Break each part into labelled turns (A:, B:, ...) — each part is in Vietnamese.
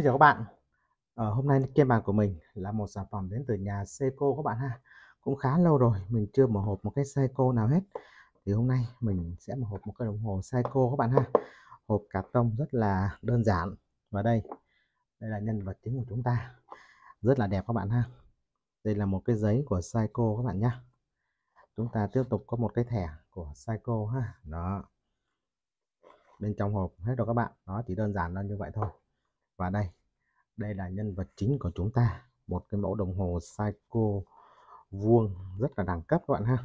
A: Xin chào các bạn à, Hôm nay trên bàn của mình là một sản phẩm đến từ nhà Seiko các bạn ha Cũng khá lâu rồi mình chưa mở hộp một cái Seiko nào hết Thì hôm nay mình sẽ mở hộp một cái đồng hồ Seiko các bạn ha Hộp cà tông rất là đơn giản Và đây, đây là nhân vật chính của chúng ta Rất là đẹp các bạn ha Đây là một cái giấy của Seiko các bạn nhé Chúng ta tiếp tục có một cái thẻ của Seiko ha Đó bên trong hộp hết rồi các bạn nó chỉ đơn giản là như vậy thôi và đây đây là nhân vật chính của chúng ta một cái mẫu đồng hồ psycho vuông rất là đẳng cấp các bạn ha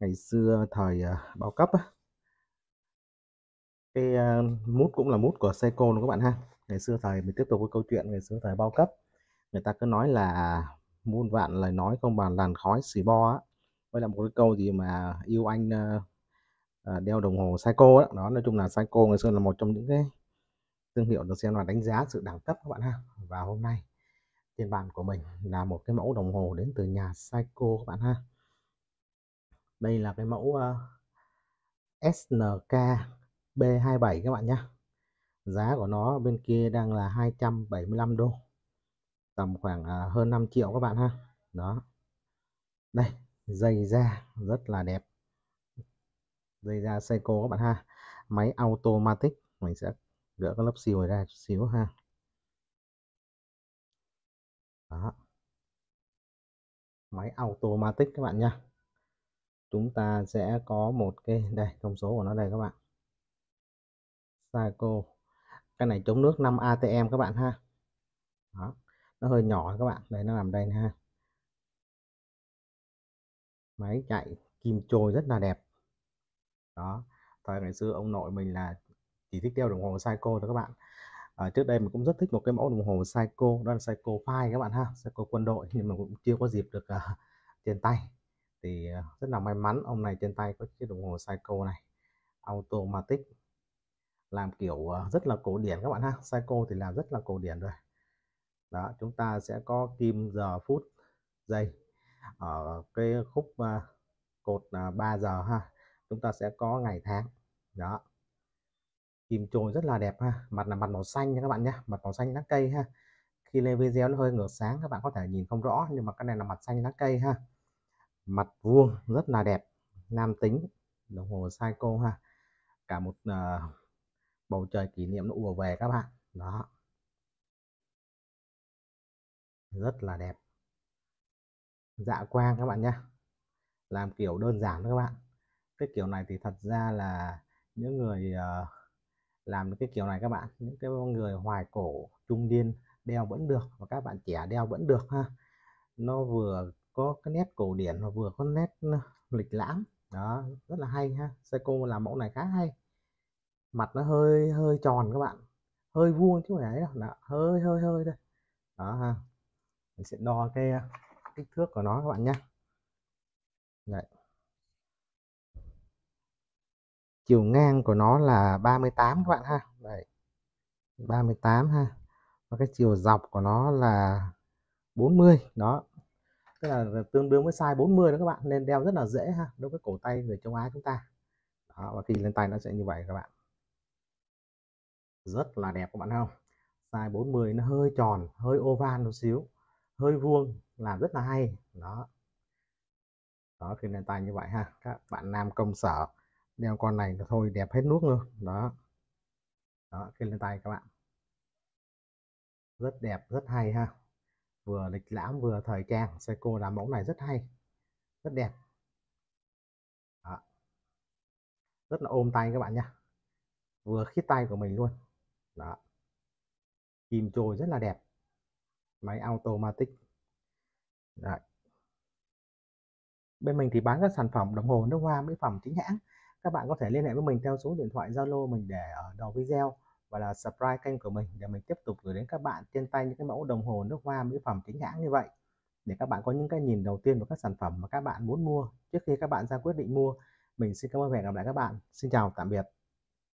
A: ngày xưa thời uh, bao cấp á cái uh, mút cũng là mút của Seiko luôn các bạn ha ngày xưa thời mình tiếp tục với câu chuyện ngày xưa thời bao cấp người ta cứ nói là muôn vạn lời nói không bàn làn khói xì bo á với là một cái câu gì mà yêu anh uh, đeo đồng hồ Seiko đó. đó nói chung là Seiko ngày xưa là một trong những cái thương hiệu được xem là đánh giá sự đẳng cấp các bạn ha và hôm nay trên bàn của mình là một cái mẫu đồng hồ đến từ nhà Seiko các bạn ha đây là cái mẫu uh, SNK B27 các bạn nhé giá của nó bên kia đang là 275 đô tầm khoảng uh, hơn 5 triệu các bạn ha đó đây dây da rất là đẹp dây da Seiko các bạn ha máy automatic mình sẽ gỡ cái lớp siêu này ra chút xíu ha đó máy automatic các bạn nha chúng ta sẽ có một cái đây thông số của nó đây các bạn Saco cái này chống nước 5 ATM các bạn ha đó. nó hơi nhỏ các bạn đây nó làm đây ha máy chạy kim trôi rất là đẹp đó thời ngày xưa ông nội mình là chỉ thích đeo đồng hồ Seiko đó các bạn à, trước đây mình cũng rất thích một cái mẫu đồng hồ Seiko đó là Seiko Phi các bạn ha Seiko quân đội nhưng mà cũng chưa có dịp được uh, trên tay thì uh, rất là may mắn ông này trên tay có chiếc đồng hồ Seiko này automatic làm kiểu uh, rất là cổ điển các bạn ha Seiko thì làm rất là cổ điển rồi đó chúng ta sẽ có kim giờ phút giây ở cái khúc uh, cột uh, 3 giờ ha chúng ta sẽ có ngày tháng đó chìm trồi rất là đẹp ha mặt là mặt màu xanh nha các bạn nhé mặt màu xanh lá cây ha khi lên video nó hơi ngược sáng các bạn có thể nhìn không rõ nhưng mà cái này là mặt xanh lá cây ha mặt vuông rất là đẹp nam tính đồng hồ psycho ha cả một uh, bầu trời kỷ niệm nó ùa về các bạn đó rất là đẹp dạ quang các bạn nhé làm kiểu đơn giản các bạn cái kiểu này thì thật ra là những người uh, làm được cái kiểu này các bạn những cái người hoài cổ trung niên đeo vẫn được và các bạn trẻ đeo vẫn được ha nó vừa có cái nét cổ điển và vừa có nét lịch lãm đó rất là hay ha Seiko làm mẫu này khá hay mặt nó hơi hơi tròn các bạn hơi vuông chứ không phải đâu đó, hơi hơi hơi thôi đó ha mình sẽ đo cái kích thước của nó các bạn nhé Đấy chiều ngang của nó là 38 các bạn ha Đấy. 38 ha và cái chiều dọc của nó là 40 đó tức là tương đương với size 40 đó các bạn nên đeo rất là dễ ha đối với cổ tay người châu Á chúng ta đó, và khi lên tay nó sẽ như vậy các bạn rất là đẹp các bạn không size 40 nó hơi tròn hơi oval một xíu hơi vuông làm rất là hay đó đó khi lên tay như vậy ha các bạn nam công sở đeo con này thôi đẹp hết nước luôn đó đó cái lên tay các bạn rất đẹp rất hay ha vừa lịch lãm vừa thời trang Seiko làm mẫu này rất hay rất đẹp đó. rất là ôm tay các bạn nha, vừa khít tay của mình luôn đó kìm trồi rất là đẹp máy automatic Đấy. bên mình thì bán các sản phẩm đồng hồ nước hoa mỹ phẩm chính hãng các bạn có thể liên hệ với mình theo số điện thoại Zalo mình để ở đầu video và là subscribe kênh của mình để mình tiếp tục gửi đến các bạn trên tay những cái mẫu đồng hồ nước hoa mỹ phẩm chính hãng như vậy để các bạn có những cái nhìn đầu tiên của các sản phẩm mà các bạn muốn mua trước khi các bạn ra quyết định mua. Mình xin cảm ơn và hẹn gặp lại các bạn. Xin chào, tạm biệt.